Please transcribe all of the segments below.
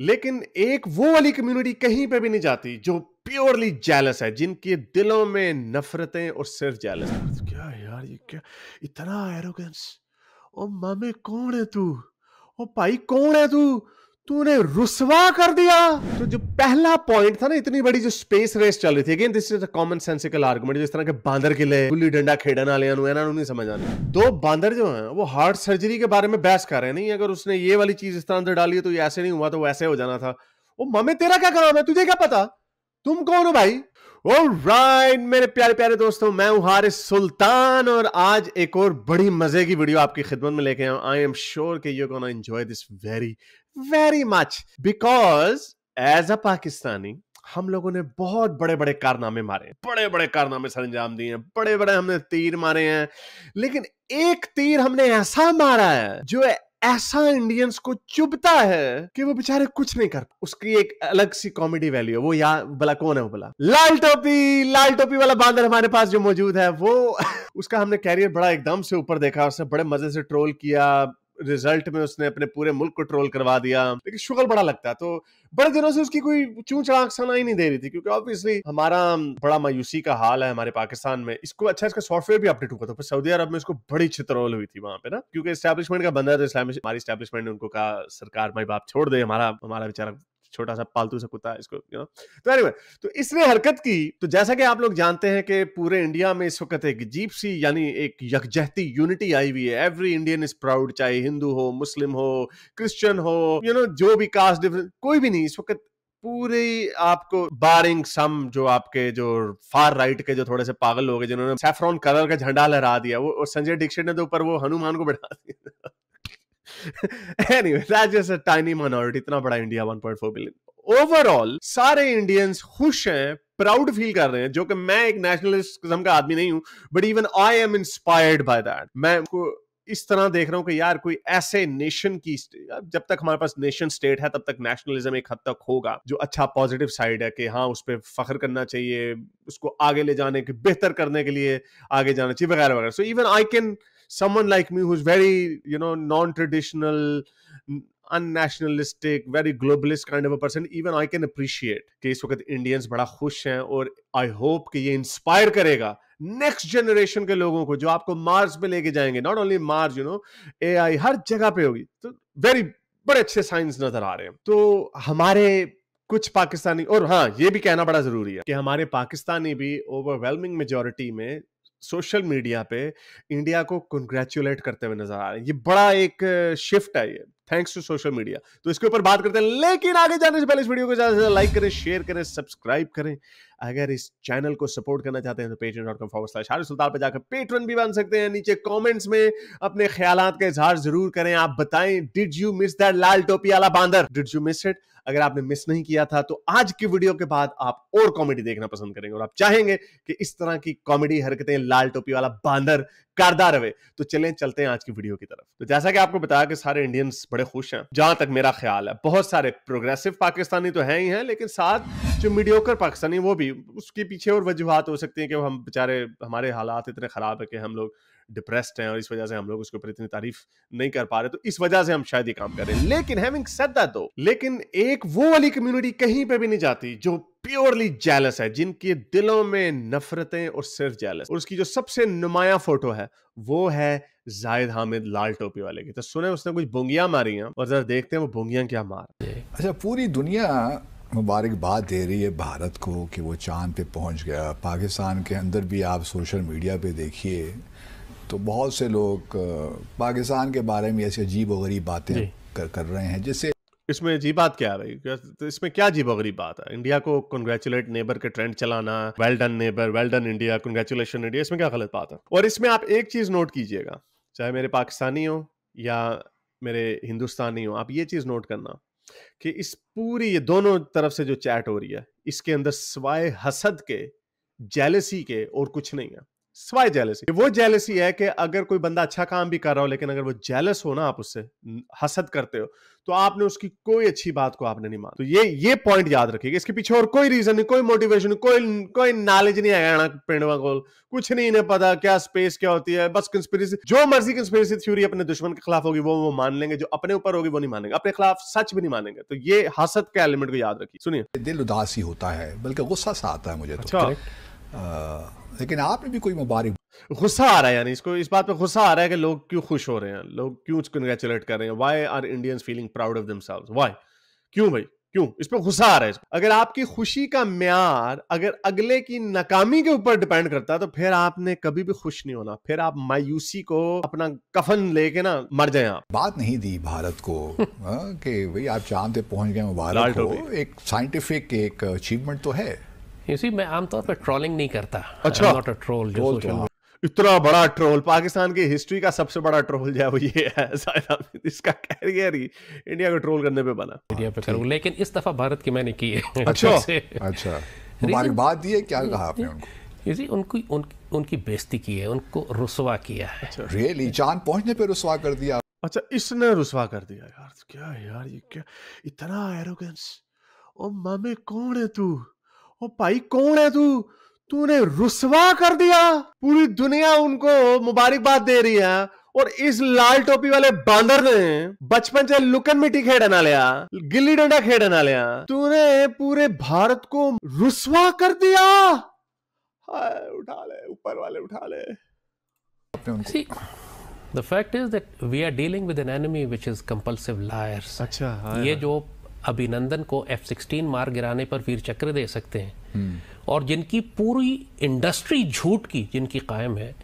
लेकिन एक वो वाली कम्युनिटी कहीं पे भी नहीं जाती जो प्योरली जैलस है जिनके दिलों में नफरतें और सिर्फ जैलस क्या यार ये क्या इतना एरोगेंस ओ मामे कौन है तू ओ भाई कौन है तू तूने रुसवा कर दिया तो जो पहला पॉइंट था ना इतनी बड़ी जो स्पेस रेस चल रही थी again this is a common sensical argument जिस तरह के बांदर किले गुल्ली डंडा खेडन वाले नहीं समझ आना दो बांदर जो है वो हार्ट सर्जरी के बारे में बहस कर रहे हैं नहीं अगर उसने ये वाली चीज इस तरह से डाली तो ये ऐसे नहीं हुआ तो वैसे हो जाना था वो मम्मे तेरा क्या काम है तुझे क्या पता तुम कौन हो भाई राइट मेरे प्यारे प्यारे दोस्तों मैं हूं हारिस सुल्तान और आज एक और बड़ी मजे की वीडियो आपकी खिदमत में लेके आया आई एम श्योर कि you gonna enjoy this very very much because as a Pakistani हम लोगों ने बहुत बड़े बड़े कारनामे मारे बड़े बड़े कारनामे सर अंजाम दिए हैं बड़े बड़े हमने तीर मारे हैं लेकिन एक तीर हमने ऐसा मारा है जो ऐसा इंडियंस को चुभता है कि वो बेचारे कुछ नहीं कर उसकी एक अलग सी कॉमेडी वैल्यू है वो यहाँ भला कौन है वो बोला लाल टोपी लाल टोपी वाला बांदर हमारे पास जो मौजूद है वो उसका हमने कैरियर बड़ा एकदम से ऊपर देखा उसने बड़े मजे से ट्रोल किया रिजल्ट में उसने अपने पूरे मुल्क को ट्रोल करवा दिया लेकिन शुगल बड़ा लगता है तो बड़े दिनों से उसकी कोई चूं चढ़ाक सुनाई नहीं दे रही थी क्योंकि ऑब्वियसली हमारा बड़ा मायूसी का हाल है हमारे पाकिस्तान में इसको अच्छा इसका सॉफ्टवेयर भी अपडेट हुआ था फिर सऊदी अरब में इसको बड़ी छित्रोल हुई थी वहां पे ना क्योंकि स्टैब्लिशमेंट का बंदा था तो इस्लामिक हमारी स्टैब्लिशमेंट ने उनको कहा सरकार माई बाप छोड़ दे हमारा हमारा बेचारा छोटा सा पालतू सा कुत्ता इसको यू नो तो एनीवे तो इसने हरकत की तो जैसा कि आप लोग जानते हैं कि पूरे इंडिया में इस वक्त एक जीप सी यानी एक यकजहती यूनिटी आई हुई है एवरी इंडियन इज प्राउड चाहे हिंदू हो मुस्लिम हो क्रिश्चियन हो यू you नो know, जो भी कास्ट डिफरेंस कोई भी नहीं इस वक्त पूरे आपको बारिंग सम जो आपके जो फार राइट के जो थोड़े से पागल हो गए जिन्होंने सैफरॉन कलर का झंडा लहरा दिया वो संजय दीक्षित ने तो ऊपर वो हनुमान को बैठा दिया anyway, just a tiny minority. इतना बड़ा इंडिया 1.4 बिलियन ओवरऑल सारे इंडियंस खुश हैं प्राउड फील कर रहे हैं जो कि मैं एक नेशनलिस्ट किस्म का आदमी नहीं हूं but even I am inspired by that मैं इस तरह देख रहा हूं कि यार कोई ऐसे नेशन की जब तक हमारे पास नेशन स्टेट है तब तक नेशनलिज्म एक हद तक होगा जो अच्छा पॉजिटिव साइड है कि हाँ उस पर फख्र करना चाहिए उसको आगे ले जाने के बेहतर करने के लिए आगे जाना चाहिए वगैरह वगैरह so even I can someone like me who's very you know non-traditional unnationalistic very globalist kind of a person even i can appreciate कि इस वक्त इंडियंस बड़ा खुश हैं और आई होप कि ये इंस्पायर करेगा नेक्स्ट जनरेशन के लोगों को जो आपको मार्स पे लेके जाएंगे not only Mars you know AI हर जगह पे होगी तो वेरी बड़े अच्छे साइंस नजर आ रहे हैं तो हमारे कुछ पाकिस्तानी और हाँ ये भी कहना बड़ा जरूरी है कि हमारे पाकिस्तानी भी ओवरवेलमिंग मेजोरिटी में सोशल मीडिया पे इंडिया को कंग्रेचुलेट करते हुए नजर आ रहे हैं ये बड़ा एक शिफ्ट है ये थैंक्स टू सोशल मीडिया तो इसके ऊपर बात करते हैं लेकिन आगे जाने से पहले इस वीडियो को ज्यादा से ज्यादा लाइक करें शेयर करें सब्सक्राइब करें अगर इस चैनल को सपोर्ट करना चाहते हैं तो Paytm dot com forward slash Sultan पर जाकर पेट्रन भी बन सकते हैं नीचे कमेंट्स में अपने ख्याल का इजहार जरूर करें आप बताएं डिड यू मिस दैट लाल टोपी वाला बांदर डिड यू मिस इट अगर आपने मिस नहीं किया था तो आज की वीडियो के बाद आप और कॉमेडी देखना पसंद करेंगे और आप चाहेंगे कि इस तरह की कॉमेडी हरकतें लाल टोपी वाला बांदर कारदार रहे तो चलें चलते हैं आज की वीडियो की तरफ तो जैसा कि आपको बताया कि सारे इंडियंस बड़े खुश हैं जहां तक मेरा ख्याल है बहुत सारे प्रोग्रेसिव पाकिस्तानी तो हैं ही हैं लेकिन साथ जो मीडियोकर पाकिस्तानी वो भी उसके पीछे और वजूहत हो सकती है कि हम बेचारे हमारे हालात इतने ख़राब है कि हम लोग डिप्रेस्ड हैं और इस वजह से हम लोग उसके ऊपर इतनी तारीफ नहीं कर पा रहे तो इस वजह से हम शायद ये काम कर रहे हैं लेकिन हैविंग सेड दैट दो लेकिन एक वो वाली कम्युनिटी कहीं पे भी नहीं जाती जो प्योरली जैलस है जिनके दिलों में नफरतें और सिर्फ जैलस और उसकी जो सबसे नुमाया फोटो है वो है जायद हामिद लाल टोपी वाले की तो सुने उसने कुछ बोंगियां मारी हैं और जरा देखते हैं वो बोंगियां क्या मार अच्छा पूरी दुनिया मुबारकबाद दे रही है भारत को कि वो चांद पे पहुंच गया पाकिस्तान के अंदर भी आप सोशल मीडिया पे देखिए तो बहुत से लोग पाकिस्तान के बारे में ऐसी अजीब व गरीब बातें कर कर रहे हैं जिससे इसमें जी बात क्या है भाई तो इसमें क्या जी गरीब बात है इंडिया को कंग्रेचुलेट नेबर के ट्रेंड चलाना well done neighbour well done India congratulation India इसमें क्या गलत बात है और इसमें आप एक चीज नोट कीजिएगा चाहे मेरे पाकिस्तानी हो या मेरे हिंदुस्तानी हो आप ये चीज नोट करना कि इस पूरी ये दोनों तरफ से जो चैट हो रही है इसके अंदर सवाए हसद के जेलसी के और कुछ नहीं है स्वाई जेलसी वो जेलसी है कि अगर कोई बंदा अच्छा काम भी कर रहा हो लेकिन अगर वो जेलस हो ना आप उससे हसद करते हो तो आपने उसकी कोई अच्छी बात को आपने नहीं माना तो ये ये पॉइंट याद रखिएगा इसके पीछे और कोई रीजन नहीं कोई मोटिवेशन कोई कोई नॉलेज नहीं आया ना पेंडवा को कुछ नहीं इन्हें पता क्या स्पेस क्या होती है बस कंस्पिरेसी जो मर्जी कंस्पिरेसी थ्योरी अपने दुश्मन के खिलाफ होगी वो वो मान लेंगे जो अपने ऊपर होगी वो नहीं मानेंगे अपने खिलाफ सच भी नहीं मानेंगे तो ये हसद के एलिमेंट को याद रखिए सुनिए दिल उदास ही होता है बल्कि गुस्सा सा आता है मुझे तो। अच्छा। तो, लेकिन आपने भी कोई मुबारक गुस्सा आ रहा है यानी इसको इस बात पे गुस्सा आ रहा है कि लोग क्यों खुश हो रहे हैं लोग क्यों कंग्रेचुलेट कर रहे हैं why are Indians feeling proud of themselves why क्यों भाई क्यों इस पर गुस्सा आ रहा है अगर आपकी खुशी का म्यार अगर अगले की नाकामी के ऊपर डिपेंड करता है तो फिर आपने कभी भी खुश नहीं होना फिर आप मायूसी को अपना कफन लेके ना मर जाए आप बात नहीं दी भारत को हाँ, कि भाई आप चांद पे पहुंच गए मुबारक हो एक साइंटिफिक एक अचीवमेंट तो है इसी मैं आमतौर पर ट्रोलिंग नहीं करता अच्छा नॉट अ ट्रोल जो सोशल इतना बड़ा ट्रोल पाकिस्तान की हिस्ट्री का सबसे बड़ा ट्रोल जो है वो ये है तो इसका कैरियर ही इंडिया को ट्रोल करने पे बना इंडिया पे करूँ लेकिन इस दफा भारत की मैंने की है अच्छा अच्छा मुबारकबाद दी है क्या कहा आपने उनको इसी उनकी उन, उनकी बेइज्जती की है उनको रुसवा किया है अच्छा, रियली चांद पहुंचने पे रुसवा कर दिया अच्छा इसने रुसवा कर दिया यार क्या यार ये क्या इतना एरोगेंस ओ मामे कौन है तू ओ भाई कौन है तू तूने रुसवा कर दिया पूरी दुनिया उनको मुबारकबाद दे रही है और इस लाल टोपी वाले बांदर ने बचपन से लुकन मिट्टी खेड़ना लिया गिल्ली डंडा खेड़ना लिया तूने पूरे भारत को रुसवा कर दिया हाय उठा ले ऊपर वाले उठा ले The fact is that we are dealing with an enemy which is compulsive liars. अच्छा, हाँ ये हाँ। जो अभिनंदन को एफ सिक्सटीन मार गिराने पर वीर चक्र दे सकते हैं हम्म। और जिनकी पूरी इंडस्ट्री झूठ की जिनकी कायम है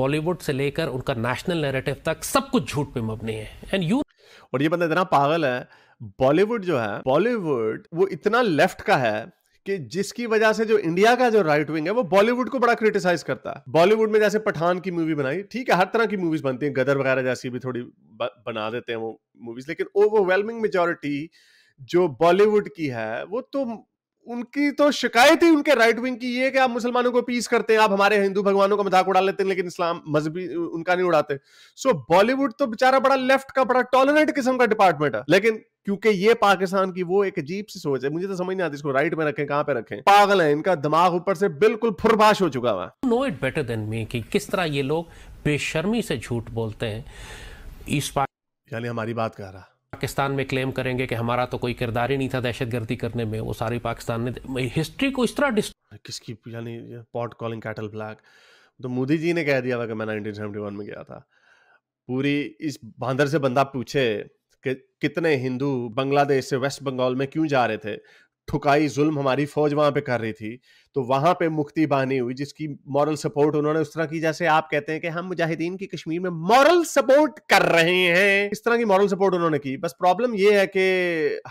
बॉलीवुड से लेकर उनका नेशनल नैरेटिव तक सब कुछ झूठ पे मबनी है एंड यू और ये बंदा इतना पागल है बॉलीवुड जो है बॉलीवुड वो इतना लेफ्ट का है कि जिसकी वजह से जो इंडिया का जो राइट विंग है वो बॉलीवुड को बड़ा क्रिटिसाइज करता है बॉलीवुड में जैसे पठान की मूवी बनाई ठीक है हर तरह की मूवीज बनती हैं गदर वगैरह जैसी भी थोड़ी बना देते हैं वो मूवीज लेकिन ओवरवेलमिंग मेजोरिटी जो बॉलीवुड की है वो तो उनकी तो शिकायत ही उनके राइट विंग की ये कि आप मुसलमानों को पीस करते हैं आप हमारे हिंदू भगवानों का मजाक उड़ा लेते हैं लेकिन इस्लाम मजहबी उनका नहीं उड़ाते सो so, बॉलीवुड तो बेचारा बड़ा लेफ्ट का बड़ा टॉलरेंट किस्म का डिपार्टमेंट है लेकिन क्योंकि ये पाकिस्तान की वो एक अजीब सी सोच है मुझे तो समझ नहीं आती इसको राइट में रखें कहाँ पे रखें पागल है इनका दिमाग ऊपर से बिल्कुल फुरबाश हो चुका हुआ know it better than me कि किस तरह ये लोग बेशर्मी से झूठ बोलते हैं इस यानी हमारी बात कह रहा पाकिस्तान में क्लेम करेंगे कि हमारा तो कोई किरदार ही नहीं था दहशतगर्दी करने में वो सारी पाकिस्तान ने हिस्ट्री को इस तरह किसकी यानी पॉट कॉलिंग कैटल ब्लैक तो मोदी जी ने कह दिया था कि मैं 1971 में गया था पूरी इस बांदर से बंदा पूछे कि कितने हिंदू बांग्लादेश से वेस्ट बंगाल में क्यों जा रहे थे ठुकाई जुल्म हमारी फौज वहां पे कर रही थी तो वहां पे मुक्ति बानी हुई जिसकी मॉरल सपोर्ट उन्होंने उस तरह की जैसे आप कहते हैं कि हम मुजाहिदीन की कश्मीर में मॉरल सपोर्ट कर रहे हैं इस तरह की मॉरल सपोर्ट उन्होंने की बस प्रॉब्लम ये है कि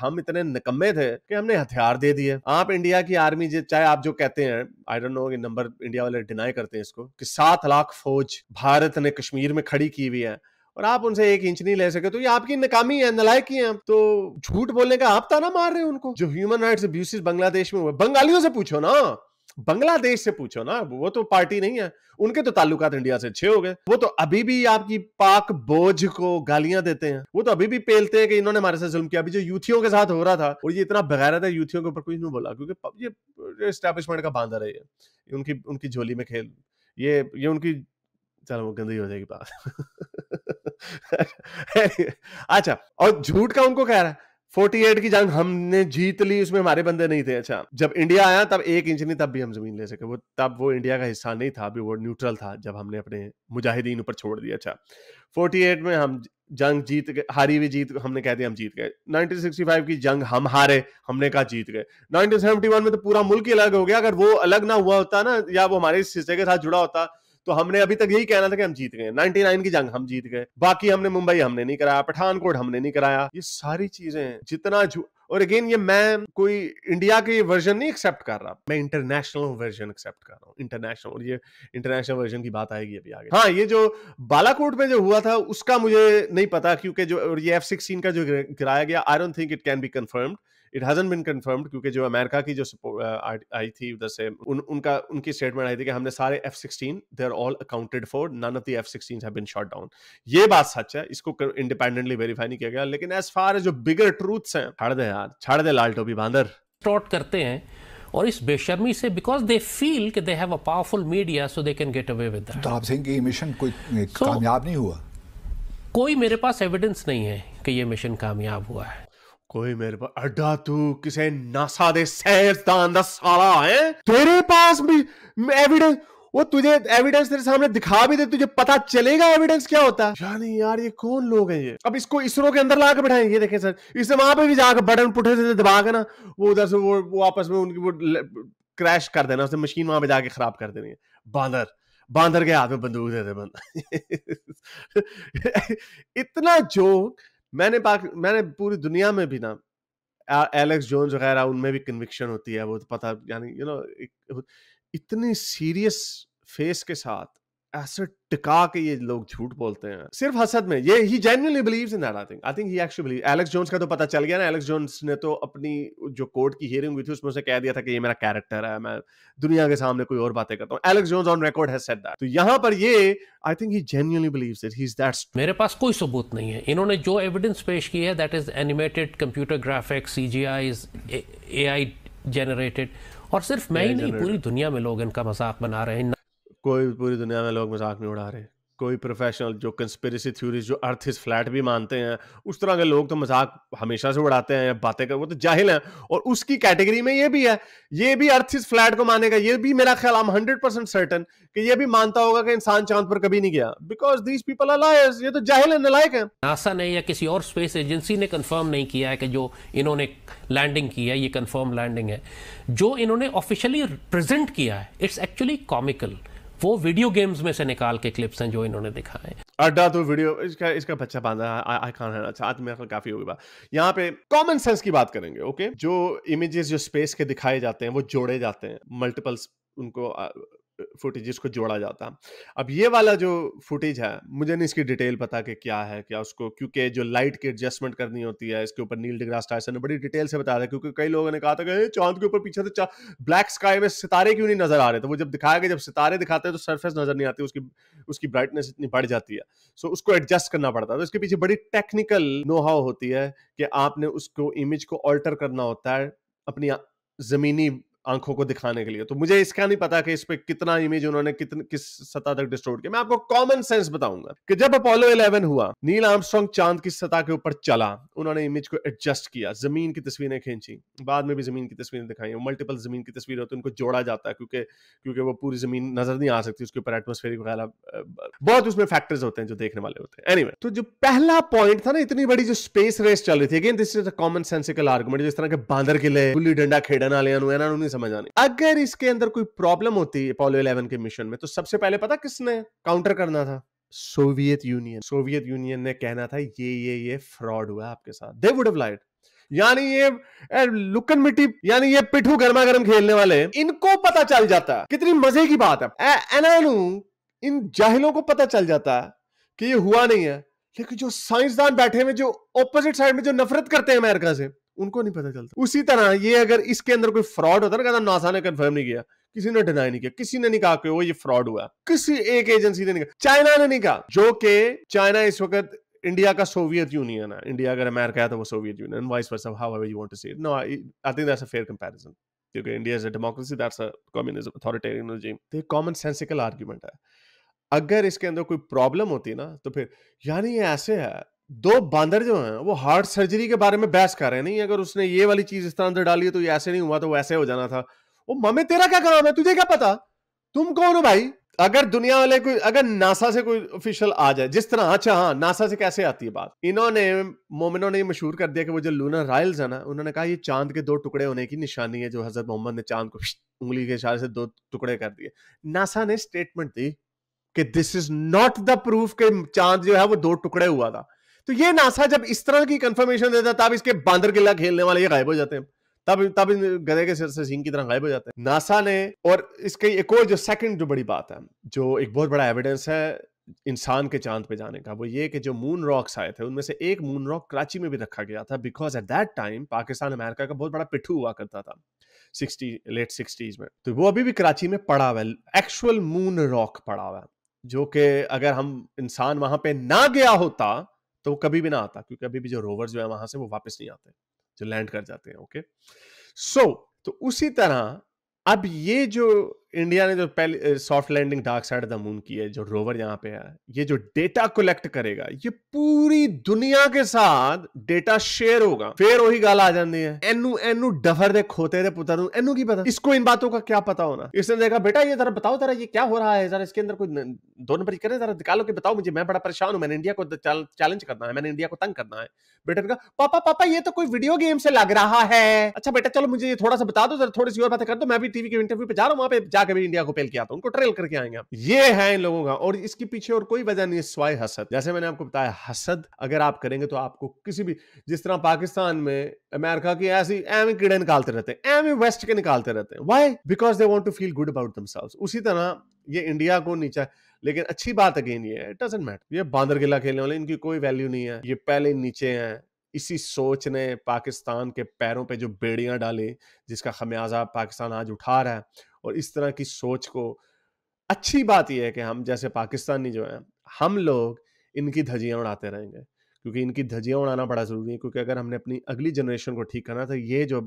हम इतने निकम्मे थे कि हमने हथियार दे दिए आप इंडिया की आर्मी चाहे आप जो कहते हैं I don't know number India वाले डिनाई करते हैं इसको कि सात लाख फौज भारत ने कश्मीर में खड़ी की हुई है और आप उनसे एक इंच नहीं ले सके तो ये आपकी नाकामी है नलायकी है तो झूठ बोलने का आप ताना मार रहे हैं उनको जो ह्यूमन राइट्स अब्यूसेस बांग्लादेश में हुए बंगालियों से पूछो ना बांग्लादेश से पूछो ना वो तो पार्टी नहीं है उनके तो ताल्लुकात इंडिया से अच्छे हो गए वो तो अभी भी आपकी पाक बोझ को गालियां देते हैं वो तो अभी भी पेलते हैं कि इन्होंने हमारे साथ जुल्म किया अभी जो यूथियों के साथ हो रहा था और ये इतना बगैरत है यूथियों के ऊपर कुछ नहीं बोला क्योंकि ये स्टैब्लिशमेंट का बांधा रही है उनकी उनकी झोली में खेल ये ये उनकी चलो वो गंदी हो जाएगी बात अच्छा और झूठ का उनको कह रहा है 48 की जंग हमने जीत ली उसमें हमारे बंदे नहीं थे अच्छा जब इंडिया आया तब एक इंच नहीं तब भी हम जमीन ले सके वो तब वो इंडिया का हिस्सा नहीं था अभी वो न्यूट्रल था जब हमने अपने मुजाहिदीन ऊपर छोड़ दिया अच्छा 48 में हम जंग जीत गए हारी हुई जीत हमने कह दिया हम जीत गए 1965 की जंग हम हारे हमने कहा जीत गए 1971 में तो पूरा मुल्क ही अलग हो गया अगर वो अलग ना हुआ होता ना या वो हमारे हिस्से के साथ जुड़ा होता तो हमने अभी तक यही कहना था कि हम जीत गए 99 की जंग हम जीत गए बाकी हमने मुंबई हमने नहीं कराया पठानकोट हमने नहीं कराया ये सारी चीजें जितना और अगेन ये मैं कोई इंडिया के वर्जन नहीं एक्सेप्ट कर रहा मैं इंटरनेशनल वर्जन एक्सेप्ट कर रहा हूँ इंटरनेशनल और ये इंटरनेशनल वर्जन की बात आएगी अभी आगे हाँ ये जो बालाकोट में जो हुआ था उसका मुझे नहीं पता क्योंकि जो और ये एफ सिक्सटीन का जो गिराया गया I don't think it can be confirmed it hasn't been confirmed क्योंकि जो अमेरिका की जो आई थी उधर से उन, उनका उनकी स्टेटमेंट आई थी कि हमने सारे F sixteen they are all accounted for none of the F sixteen have been shot down ये बात सच है इसको इंडिपेंडेंटली वेरीफाई नहीं किया गया लेकिन एज फार एज जो बिगर ट्रूथ्स हैं छाड़ दे यार छाड़ दे लाल टोपी बांदर टॉट करते हैं और इस बेशर्मी से बिकॉज दे फील कि they have a powerful media so they can get away with that तो आप सिंह की मिशन कोई so, कामयाब नहीं हुआ कोई मेरे पास एविडेंस नहीं है कि ये मिशन कामयाब हुआ है ਕੋਈ ਮੇਰੇ ਪਾ ਅੱਡਾ ਤੂੰ ਕਿਸੇ ਨਾਸਾ ਦੇ ਸੈਂਸਦਾਨ ਦਾ ਸਾਲਾ ਹੈ ਤੇਰੇ ਪਾਸ ਵੀ एविडेंस वो तुझे एविडेंस तेरे सामने दिखा भी दे तुझे पता चलेगा एविडेंस क्या होता है यानी यार ये कौन लोग हैं ये अब इसको इसरो के अंदर ला के बैठाएंगे देखें सर इसे वहां पे भी जाकर बटन पुठे से दबा के ना वो उधर से वो वो आपस में उनकी वो क्रैश कर देना उसने मशीन वहां पे जाके खराब कर देनी है बांदर बांदर के हाथ में बंदूक दे दे बंदा इतना जोक मैंने मैंने पूरी दुनिया में भी ना एलेक्स जोन्स वगैरह उनमें भी कन्विक्शन होती है वो तो पता यानी यू नो इतनी सीरियस फेस के साथ ऐसे टिका के ये लोग झूठ बोलते हैं सिर्फ हसद में ये ही genuinely believe in that I think I think he actually believe Alex Jones का तो पता चल गया ना एलेक्स जोन्स ने तो अपनी जो कोर्ट की हियरिंग हुई थी उसमें से कह दिया था कि ये मेरा कैरेक्टर है मैं दुनिया के सामने कोई और बातें करता हूँ Alex Jones on record has said that तो यहाँ पर ये I think he genuinely believes it he is that मेरे पास कोई सबूत नहीं है इन्होंने जो एविडेंस पेश की है that is animated computer graphics CGI AI generated और सिर्फ मैं ही नहीं पूरी दुनिया में लोग इनका मजाक बना रहे हैं कोई पूरी दुनिया में लोग मजाक नहीं उड़ा रहे कोई प्रोफेशनल जो कंस्पिरेसी थ्योरीज जो अर्थ इज फ्लैट भी मानते हैं उस तरह के लोग तो मजाक हमेशा से उड़ाते हैं बातें कर वो तो जाहिल हैं और उसकी कैटेगरी में ये भी है ये भी अर्थ इज फ्लैट को मानेगा ये भी मेरा ख्याल हम हंड्रेड परसेंट सर्टन कि ये भी मानता होगा कि इंसान चांद पर कभी नहीं गया because these people are liars ये तो जाहिल है नलायक है नासा ने या किसी और स्पेस एजेंसी ने कन्फर्म नहीं किया है कि जो इन्होंने लैंडिंग की है ये कन्फर्म लैंडिंग है जो इन्होंने ऑफिशियली प्रेजेंट किया है इट्स एक्चुअली कॉमिकल वो वीडियो गेम्स में से निकाल के क्लिप्स हैं जो इन्होंने दिखाए अड्डा तो वीडियो इसका इसका बच्चा बांधा आई खान है अच्छा आज अकल काफी होगी बात यहाँ पे कॉमन सेंस की बात करेंगे ओके जो इमेजेस जो स्पेस के दिखाए जाते हैं वो जोड़े जाते हैं मल्टीपल्स उनको फुटेज को जोड़ा जाता अब ये वाला जो फुटेज है मुझे नहीं इसकी डिटेल पता कि क्या है क्या उसको क्योंकि जो लाइट की एडजस्टमेंट करनी होती है इसके ऊपर नील डिग्रास टाइसन ने बड़ी डिटेल से बताया था क्योंकि कई लोगों ने कहा था कि चांद के ऊपर पीछे से ब्लैक स्काई में सितारे क्यों नहीं नजर आ रहे थे तो वो जब दिखाया गया जब सितारे दिखाते हैं तो सर्फेस नजर नहीं आती उसकी उसकी ब्राइटनेस इतनी बढ़ जाती है सो उसको एडजस्ट करना पड़ता है तो इसके पीछे बड़ी टेक्निकल नोहाव होती है कि आपने उसको इमेज को ऑल्टर करना होता है अपनी जमीनी आंखों को दिखाने के लिए तो मुझे इसका नहीं पता कि इस पर कितना इमेज उन्होंने कितन, किस सतह तक डिस्टोर्ट किया मैं आपको कॉमन सेंस बताऊंगा कि जब अपोलो 11 हुआ नील आर्मस्ट्रॉन्ग चांद की सतह के ऊपर चला उन्होंने इमेज को एडजस्ट किया जमीन की तस्वीरें खींची बाद में भी जमीन की तस्वीरें दिखाई मल्टीपल जमीन की तस्वीरें होती तो उनको जोड़ा जाता है क्योंकि क्योंकि वो पूरी जमीन नजर नहीं आ सकती उसके ऊपर एटमोस्फेरिक वगैरह बहुत उसमें फैक्टर्स होते हैं जो देखने वाले होते हैं एनी anyway, तो जो पहला पॉइंट था ना इतनी बड़ी जो स्पेस रेस चल रही थी again this is a common sensical argument जिस तरह के बांदर किले गुल्ली डंडा खेडन वाले समझ आने अगर इसके अंदर कोई प्रॉब्लम होती अपोलो इलेवन के मिशन में तो सबसे पहले पता किसने काउंटर करना था सोवियत यूनियन सोवियत यूनियन ने कहना था ये ये ये फ्रॉड हुआ आपके साथ दे वुड हैव लाइड यानी ये लुकन मिट्टी यानी ये पिट्ठू गर्मा गर्म खेलने वाले इनको पता चल जाता कितनी मजे की बात है एनानू इन जाहिलों को पता चल जाता कि ये हुआ नहीं है लेकिन जो साइंसदान बैठे हुए जो ऑपोजिट साइड में जो नफरत करते हैं अमेरिका से उनको नहीं पता चलता उसी तरह ये अगर इसके अंदर कोई फ्रॉड होता ना कहता नासा ने कंफर्म नहीं किया किसी ने डिनाई नहीं किया किसी ने नहीं कहा कि वो ये फ्रॉड हुआ किसी एक एजेंसी ने नहीं कहा चाइना ने नहीं कहा जो कि चाइना इस वक्त इंडिया का सोवियत यूनियन है इंडिया अगर अमेरिका है तो वो Soviet Union vice versa however you want to see no I think that's a fair comparison क्योंकि India is a democracy that's a communism authoritarian regime तो common sensical argument है अगर इसके अंदर कोई प्रॉब्लम होती ना तो फिर यानी ये ऐसे है दो बांदर जो हैं वो हार्ट सर्जरी के बारे में बहस कर रहे हैं नहीं अगर उसने ये वाली चीज इस तरह से डाली है तो ये ऐसे नहीं हुआ तो वैसे हो जाना था वो मम्मी तेरा क्या काम है तुझे क्या पता तुम कौन हो भाई अगर दुनिया वाले कोई अगर नासा से कोई ऑफिशियल आ जाए जिस तरह अच्छा हाँ नासा से कैसे आती है बात इन्होंने मोमिनों ने मशहूर कर दिया कि वो जो लूना रायल्स है ना उन्होंने कहा ये चांद के दो टुकड़े होने की निशानी है जो हजरत मोहम्मद ने चांद को उंगली के इशारे से दो टुकड़े कर दिए नासा ने स्टेटमेंट दी कि this is not the proof के चांद जो है वो दो टुकड़े हुआ था तो ये नासा जब इस तरह की कंफर्मेशन देता है तब इसके बांदर किला खेलने वाले ये गायब हो जाते हैं तब तब गधे के सिर से सिंह की तरह गायब हो जाते हैं नासा ने और इसके एक और जो सेकंड जो बड़ी बात है जो एक बहुत बड़ा एविडेंस है इंसान के चांद पे जाने का वो ये कि जो मून रॉक्स आए थे उनमें से एक मून रॉक कराची में भी रखा गया था because at that time Pakistan America का बहुत बड़ा पिट्ठू हुआ करता था सिक्सटी लेट सिक्सटीज में तो वो अभी भी कराची में पड़ा हुआ एक्चुअल मून रॉक पड़ा हुआ जो कि अगर हम इंसान वहां पे ना गया होता तो वो कभी भी ना आता क्योंकि अभी भी जो रोवर जो है वहां से वो वापस नहीं आते जो लैंड कर जाते हैं ओके सो so, तो उसी तरह अब ये जो इंडिया ने जो पहले soft landing dark side of the moon की है जो रोवर यहाँ पे है ये जो डेटा कलेक्ट करेगा ये पूरी दुनिया के साथ डेटा शेयर होगा फिर वही गल आ जाती है एनु एनु डफर दे खोते दे पुतर एनु की पता इसको इन बातों का क्या पता होना इसने देखा बेटा ये जरा बताओ जरा ये क्या हो रहा है जरा इसके अंदर कोई दोनों नंबर करें जरा निकालो कि बताओ मुझे मैं बड़ा परेशान हूं मैंने इंडिया को चैलेंज करना है मैंने इंडिया को तंग करना है बेटा का पापा पापा ये तो कोई वीडियो गेम से लग रहा है अच्छा बेटा चलो मुझे ये थोड़ा सा बता दो जरा थोड़ी सी और बातें कर दो मैं भी टीवी के इंटरव्यू पे जा रहा हूँ वहां पे जा के भी इंडिया को पेल किया था तो उनको ट्रेल करके आएंगे आप ये है इन लोगों का और इसके पीछे और कोई वजह नहीं है स्वाय हसद जैसे मैंने आपको बताया हसद अगर आप करेंगे तो आपको किसी भी जिस तरह पाकिस्तान में अमेरिका की ऐसी एम कीड़े निकालते रहते हैं एम वेस्ट के निकालते रहते हैं why because they want to feel good about themselves उसी तरह ये इंडिया को नीचा लेकिन अच्छी बात अगेन ये है इट डजेंट मैटर ये बांदर गिला खेलने वाले इनकी कोई वैल्यू नहीं है ये पहले नीचे हैं इसी सोच ने पाकिस्तान के पैरों पे जो बेड़ियां डाली जिसका खमियाजा पाकिस्तान आज उठा रहा है और इस तरह की सोच को अच्छी बात यह है कि हम जैसे पाकिस्तानी जो हैं हम लोग इनकी धजियाँ उड़ाते रहेंगे क्योंकि इनकी धजियाँ उड़ाना बड़ा ज़रूरी है क्योंकि अगर हमने अपनी अगली जनरेशन को ठीक करना था तो ये जो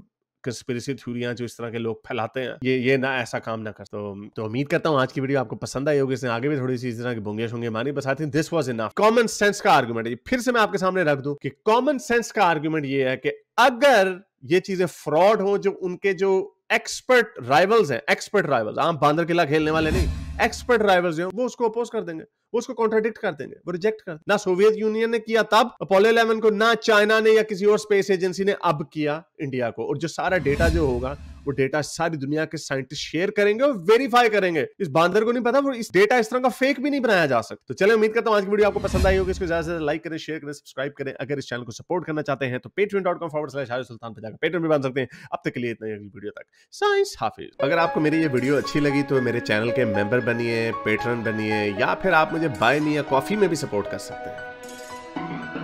कंस्पिरेसी थ्योरियाँ जो इस तरह के लोग फैलाते हैं ये ये ना ऐसा काम ना कर तो तो उम्मीद करता हूँ आज की वीडियो आपको पसंद आई होगी इसने आगे भी थोड़ी सी इस तरह की बोंगे शोंगे मानी बस I think this was enough common sense का आर्ग्यूमेंट फिर से मैं आपके सामने रख दूं कि कॉमन सेंस का आर्ग्यूमेंट ये है कि अगर ये चीजें फ्रॉड हो जो उनके जो एक्सपर्ट राइवल्स हैं एक्सपर्ट राइवल्स आम बांदर किला खेलने वाले नहीं एक्सपर्ट राइवल्स जो वो उसको अपोज कर देंगे वो उसको कॉन्ट्राडिक्ट कर देंगे वो रिजेक्ट कर ना सोवियत यूनियन ने किया तब अपोलो इलेवन को ना चाइना ने या किसी और स्पेस एजेंसी ने अब किया इंडिया को और जो सारा डेटा जो होगा वो डेटा सारी दुनिया के साइंटिस्ट शेयर करेंगे और वेरीफाई करेंगे इस बांदर को नहीं पता वो इस डेटा इस तरह का फेक भी नहीं बनाया जा सकता तो चले उम्मीद करता हूं आज की वीडियो आपको पसंद आई होगी इसको ज्यादा से ज्यादा लाइक करें शेयर करें सब्सक्राइब करें अगर इस चैनल को सपोर्ट करना चाहते हैं तो Patreon dot com forward slash Sultan पर जाकर पेट्रीन भी बन सकते हैं अब तक के लिए इतना अगली वीडियो तक साइंस हाफिज अगर आपको मेरी ये वीडियो अच्छी लगी तो मेरे चैनल के मेंबर बनिए पेट्रन बनिए या फिर आप मुझे बाय मी या कॉफी में भी सपोर्ट कर सकते हैं